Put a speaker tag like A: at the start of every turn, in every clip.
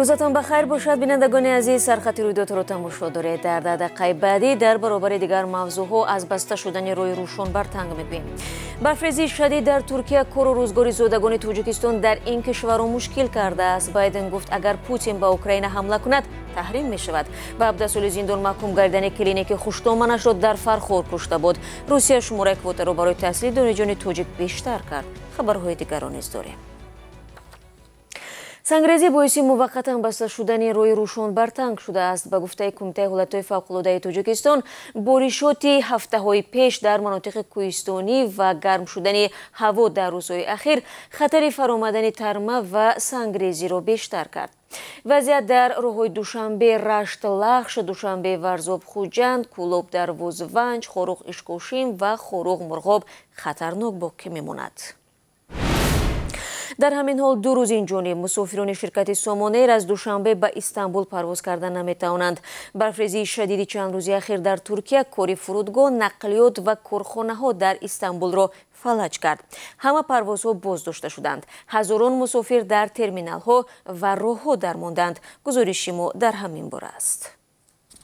A: рӯзатон ба хайр бошад бинандагони азиз сархати рӯйдодро тамошо доред дар дадақаи баъдӣ дар баробари дигар мавзӯъҳо аз баста шудани рӯи рӯшон бартанг мебинем барфрезии шадид дар туркия кору рӯзгори зодагони тоҷикистон дар ин кишварро мушкил кардааст байден гуфт агар путин ба украина ҳамла кунад таҳрим мешавад ба ҳабдасоли зиндон маҳкум гардани клиники хушдоманашро дар фархор кушта буд русия шумораи квотаро барои таҳсили дониҷони тоҷик бештар кард хабарҳои дигаро низ дорем сангрезӣ боиси муваққатан баста шудани рои рӯшон бартанг шудааст ба гуфтаи кумитаи ҳолатҳои фавқуллодаи тоҷикистон боришоти ҳафтаҳои пеш дар манотиқи кӯҳистонӣ ва гарм шудани ҳаво дар рӯзҳои ахир хатари фаромадани тарма ва сангрезиро бештар кард вазъият дар роҳҳои душанбе рашт лахш душанбе варзоб хуҷанд кӯлоб дар возванҷ хорӯғ ишкошим ва хорӯғ мурғоб хатарнок боқӣ мемонад дар ҳамин ҳол ду рӯзи инҷониб мусофирони ширкати сомонаэр аз душанбе ба истанбул парвоз карда наметавонанд барфрезии шадиди чандрӯзи ахир дар туркия кори фурудгоҳ нақлиёт ва корхонаҳо дар истанбулро фалаҷ кард ҳама парвозҳо боздошта шуданд ҳазорон мусофир дар терминалҳо ва роҳҳо дармонданд гузориши мо дар ҳамин бора аст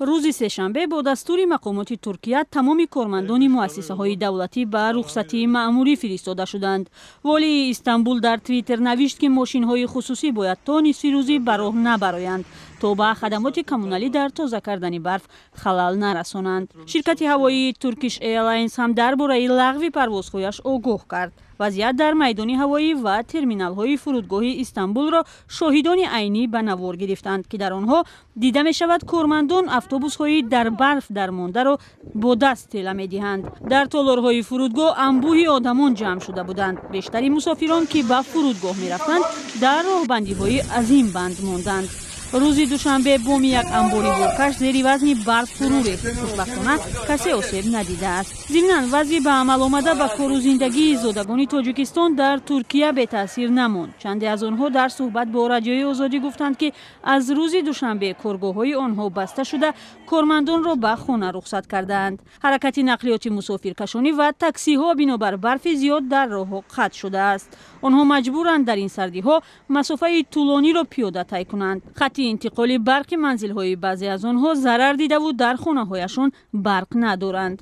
B: рӯзи сешанбе бо дастури мақомоти туркия тамоми кормандони муассисаҳои давлатӣ ба рухсатии маъмурӣ фиристода шуданд волии истанбул дар твиттер навишт ки мошинҳои хусусӣ бояд то нисфи рӯзӣ ба роҳ набароянд то ба хадамоти коммуналӣ дар тоза кардани барф халал нарасонанд ширкати ҳавоии туркиш airlines ҳам дар бораи лағви парвозҳояш огоҳ кард وضعیت در میدانی هوایی و ترمینال های فرودگاهی استانبول را شاهدان عینی به نوار گرفتند که در آنها دیده می شود کارمندان اتوبوس هایی در برف در مونده را با دست تله می دهند. در تالار های فرودگاه انبوهی آدمان جمع شده بودند. بیشتری مسافران که به فرودگاه می رفتند در راهبندی های عظیم بند موندند рӯзи душанбе боми як амбори буркаш зери вазни барг фурӯ рефт хушбахтона касе осеб надидааст зимнан вазъи ба амал омада ба кору зиндагии зодагони тоҷикистон дар туркия бетаъсир намонд чанде аз онҳо дар суҳбат бо радиои озодӣ гуфтанд ки аз рӯзи душанбе коргоҳҳои онҳо баста шуда кормандонро ба хона рухсат кардаанд ҳаракати нақлиёти мусофиркашонӣ ва таксиҳо бинобар барфи зиёд дар роҳҳо қатъ шудааст онҳо маҷбуранд дар ин сардиҳо масофаи тӯлониро пиёда тай кунанд хатти интиқоли барқи манзилҳои баъзе аз онҳо зарар дидаву дар хонаҳояшон барқ надоранд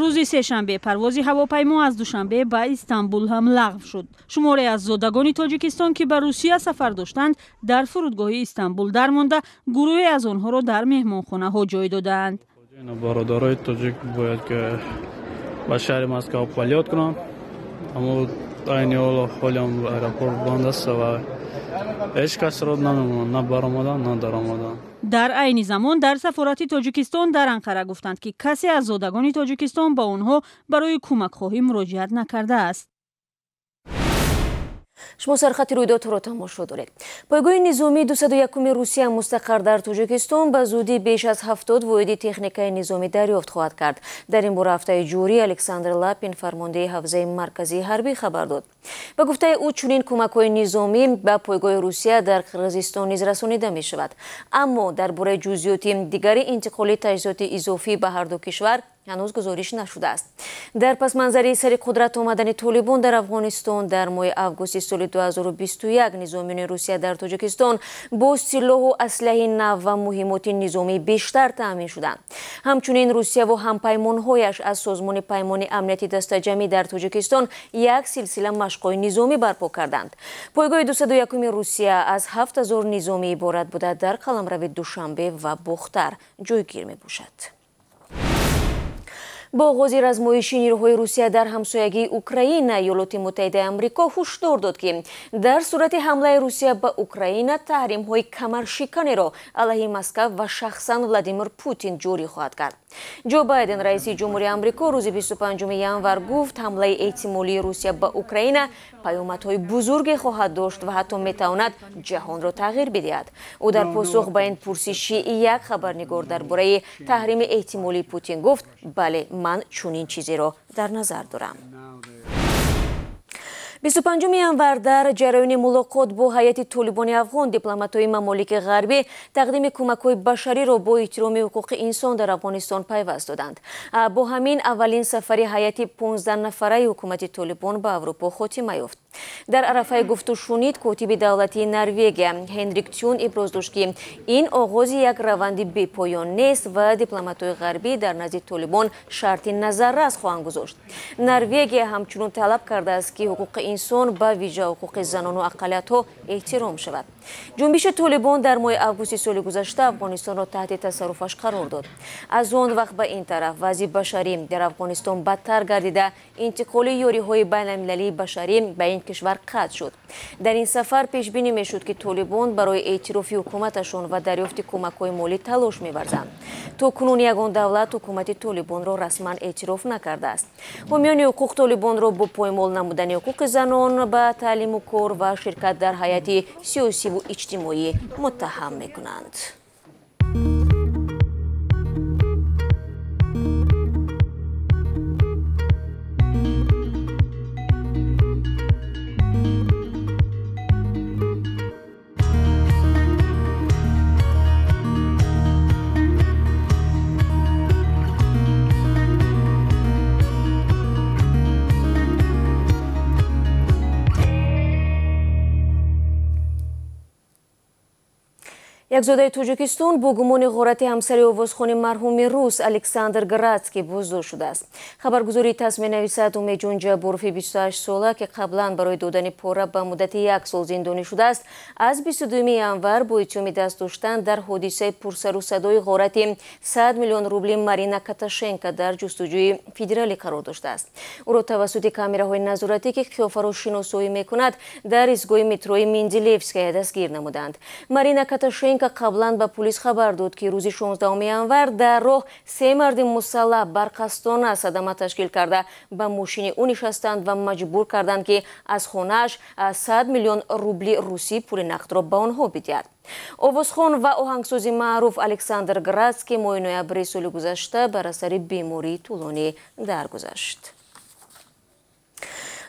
B: рӯзи сешанбе парвози ҳавопаймо аз душанбе ба истанбул ҳам лағв шуд шуморе аз зодагони тоҷикистон ки ба русия сафар доштанд дар фурудгоҳи истанбул дармонда гурӯҳе аз онҳоро дар меҳмонхонаҳо ҷой доданд бародарои тоҷик бояд ки ба шаҳри москав палёт кунанд айни ҳоло ҳолам ба аэропорт банд аста ва ҳеч касро намемонам на баромадам на даромадам дар айни замон дар сафорати тоҷикистон дар анқара гуфтанд ки касе аз зодагони тоҷикистон ба онҳо барои кӯмакхоҳӣ муроҷиат накардааст
A: шумо сархати рӯйдодҳоро тамошо доред пойгоҳи низоми дусадуякуми русия мустақар дар тоҷикистон ба зудӣ беш аз ҳафтод воиди техникаи низомӣ дарёфт хоҳад кард дар ин бора ҳафтаи ҷорӣ александр лапин фармондеи ҳавзаи марказии ҳарбӣ хабар дод ба гуфтаи ӯ чунин кӯмакҳои низомӣ ба пойгоҳи русия дар қирғизистон низ расонида мешавад аммо дар бораи ҷузъиёти дигари интиқоли таҷизоти изофӣ ба ҳарду кишвар ҳанӯз гузориш нашудааст дар пасманзари сари қудрат омадани толибон дар афғонистон дар моҳи августи соли 2021 низомиёни русия дар тоҷикистон бо силоҳу аслаҳи нав ва муҳимоти низомӣ бештар таъмин шуданд ҳамчунин русияву ҳампаймонҳояш аз созмони паймони амнияти дастаҷамӣ дар тоҷикистон як силсила машқ машқҳои низомӣ барпо карданд пойгоҳи дусадуякуми русия аз ҳафтазор низомӣ иборат буда дар қаламрави душанбе ва бухтар ҷойгир мебошад бо оғози размоиши нирӯҳои русия дар ҳамсоягии украина иёлоти муттаҳидаи амрико ҳушдор дод ки дар сурати ҳамлаи русия ба украина таҳримҳои камаршиканеро алайҳи москав ва шахсан владимир путин ҷорӣ хоҳад кард ҷо байден раиси ҷумҳури амрико рӯзи 25 январ гуфт ҳамлаи эҳтимолии русия ба украина паёмадҳои бузурге хоҳад дошт ва ҳатто метавонад ҷаҳонро тағйир бидиҳад ӯ дар посух ба ин пурсиши як хабарнигор дар бораи таҳрими эҳтимолии путин гуфт бале ман чунин чизеро дар назар дорам 25 январ дар ҷараёни мулоқот бо ҳайати толибони афғон дипломатҳои мамолики ғарбӣ тақдими кӯмакҳои башариро бо эҳтироми ҳуқуқи инсон дар афғонистон пайваст доданд бо ҳамин аввалин сафари ҳайати 15 нафараи ҳукумати толибон ба аврупо хотима ёфт дар арафаи гуфтушунид котиби давлатии норвегия ҳенрик тюн иброз дошт ки ин оғози як раванди бепоён нест ва дипломатҳои ғарбӣ дар назди толибон шарти назаррас хоҳанд гузошт норвегия ҳамчунин талаб кардааст ки ҳуқуқи инсон ба вижа ҳуқуқи занону ақаллиятҳо эҳтиром шавад ҷунбиши толибон дар моҳи августи соли гузашта афғонистонро таҳти тасарруфаш қарор дод аз он вақт ба ин тараф вазъи башарӣ дар афғонистон бадтар гардида интиқоли ёриҳои байналмилалии башарӣ ба ин кишвар қатъ шуд дар ин сафар пешбинӣ мешуд ки толибон барои эътирофи ҳукуматашон ва дарёфти кӯмакҳои молӣ талош меварзанд то кунун ягон давлат ҳукумати толибонро расман эътироф накардааст ҳомиёни ҳуқуқ толибонро бо поймол намудани ҳуқуқи занон ба таълиму кор ва ширкат дар ҳайати сиёсиву иҷтимоӣ муттаҳам мекунанд якзодаи тоҷикистон бо гумони ғорати ҳамсари овозхони марҳуми рус александр градский боздор шудааст хабаргузории тасминависат умедҷон ҷаборови 28 сола ки қаблан барои додани пора ба муддати як сол зиндонӣ шудааст аз 22 январ бо иттиҳоми даст доштан дар ҳодисаи пурсарусадои ғорати 100 миллион рубли марина каташенко дар ҷустуҷӯи федералӣ қарор доштааст ӯро тавассути камераҳои назоратӣ ки қиёфаро шиносоӣ мекунад дар истгоҳи метрои менделевская дастгир намуданд марина каташенко که قبلا به پلیس خبر داد که روز 16 میانور در راه سه مرد مسلح بر قستان صدمه تشکیل کرده به ماشین او نشستند و مجبور کردند که از خونش 100 میلیون روبلی روسی پول نقد را به آنها بدهد овозхон ва оҳангсози маъруф александр градский моҳи ноябри соли гузашта бар асари бемории тӯлонӣ даргузашт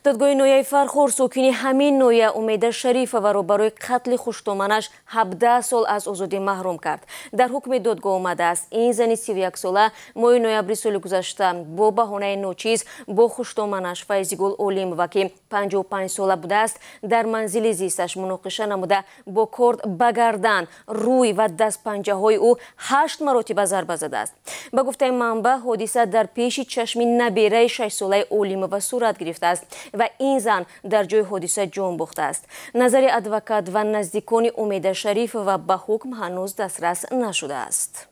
A: истодгоҳи ноҳияи фархор сокини ҳамин ноҳия умеда шарифоваро барои қатли хуштоманаш 17 сол аз озодӣ маҳрум кард дар ҳукми додгоҳ омадааст ин зани 31 сола моҳи ноябри соли гузашта бо баҳонаи ночиз бо хуштоманаш файзигул олимова ки 55 сола будааст дар манзили зисташ муноқиша намуда бо корд ба гардан рӯй ва дастпанҷаҳои ӯ ҳашт маротиба зарба задааст ба гуфтаи манба ҳодиса дар пеши чашми набераи 6 солаи олимова сурат гирифтааст و این زن در جای حادثه جون بخت است نظر ادوکات و نزدیکان امید شریف و به حکم هنوز دسترس نشده است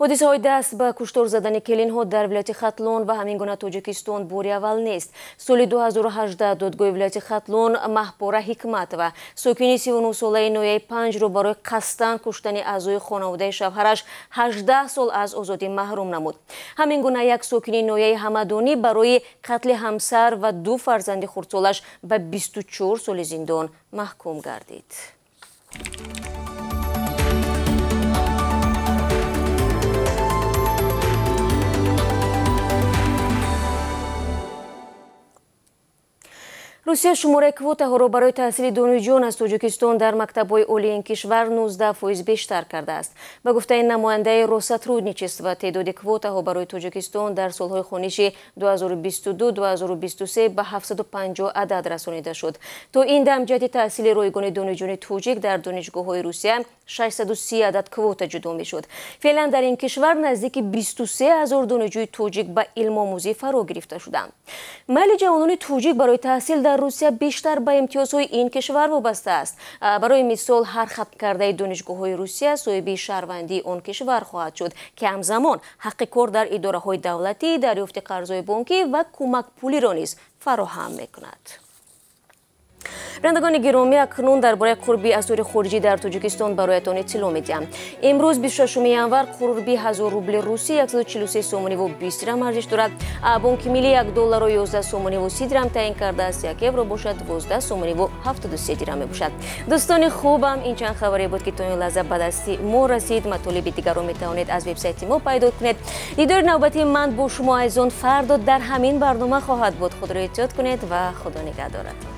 A: ҳодисаҳои даст ба куштор задани келинҳо дар вилояти хатлон ва ҳамин гуна тоҷикистон бори аввал нест соли 2018 додгоҳи вилояти хатлон маҳбора ҳикмат ва сокини 39 солаи ноҳияи панҷро барои қасдан куштани аъзои хонаводаи шавҳараш 18 сол аз озодӣ маҳрум намуд ҳамин гуна як сокини ноҳияи ҳамадонӣ барои қатли ҳамсар ва ду фарзанди хурдсолаш ба 24 соли зиндон маҳкум гардид русия шумораи квотаҳоро барои таҳсили дониҷӯён аз тоҷикистон дар мактабҳои олии ин кишвар 19 фоиз бештар кардааст ба гуфтаи намояндаи россотрудничество теъдоди квотаҳо барои тоҷикистон дар солҳои хониши 2022-2023 ба 750 адад расонида шуд то ин дам ҷиҳати таҳсили ройгони дониҷӯёни тоҷик дар донишгоҳҳои русия 630 адад квота ҷудо мешуд феълан дар ин кишвар наздики 23 00 донишҷӯи тоҷик ба илмомӯзӣ фаро гирифта шуданд майли ҷавонони тоҷик барои таҳсил дар روسیا بیشتر به امتیازهای این کشور وابسته است برای مثال هر ختم کرده دانشگاه‌های روسیه صاحب شهروندی آن کشور خواهد شد که همزمان حق کار در اداره های دولتی دریافت قرضهای بانکی و کمک پولی را نیز فراهم میکند бинандагони гиромӣ акнун дар бораи қурби асъори хориҷӣ дар тоҷикистон бароятон иттилоъ медиҳам имрӯз 26 январ қурби 1000 рубли русӣ 143 сомонив 20 дирам арзиш дорад бонки милли 1 доллару 11 сомонив 30 дирам таъин кардааст 1 евро бошад 12 сомонив 73 дирам мебошад дӯстони хубам ин чанд хабаре буд ки то ин лаҳза ба дасти мо расид матолиби дигарро метавонед аз вебсайти мо пайдо кунед дидори навбатии ман бо шумо айзон фардо дар ҳамин барнома хоҳад буд худро эҳтиёт кунед ва худо нигаҳдоратон